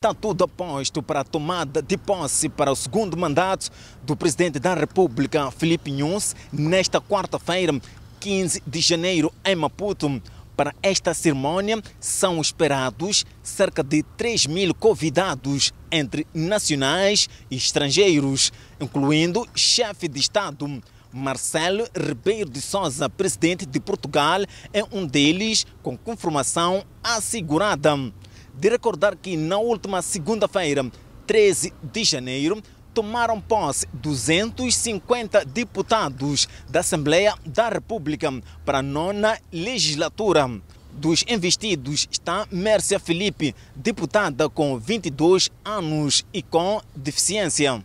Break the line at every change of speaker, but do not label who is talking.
Está tudo aposto para a tomada de posse para o segundo mandato do presidente da República, Filipe Nunes, nesta quarta-feira, 15 de janeiro, em Maputo. Para esta cerimônia são esperados cerca de 3 mil convidados, entre nacionais e estrangeiros, incluindo chefe de Estado. Marcelo Ribeiro de Souza, presidente de Portugal, é um deles com confirmação assegurada de recordar que na última segunda-feira, 13 de janeiro, tomaram posse 250 deputados da Assembleia da República para a nona legislatura. Dos investidos está Mércia Felipe, deputada com 22 anos e com deficiência.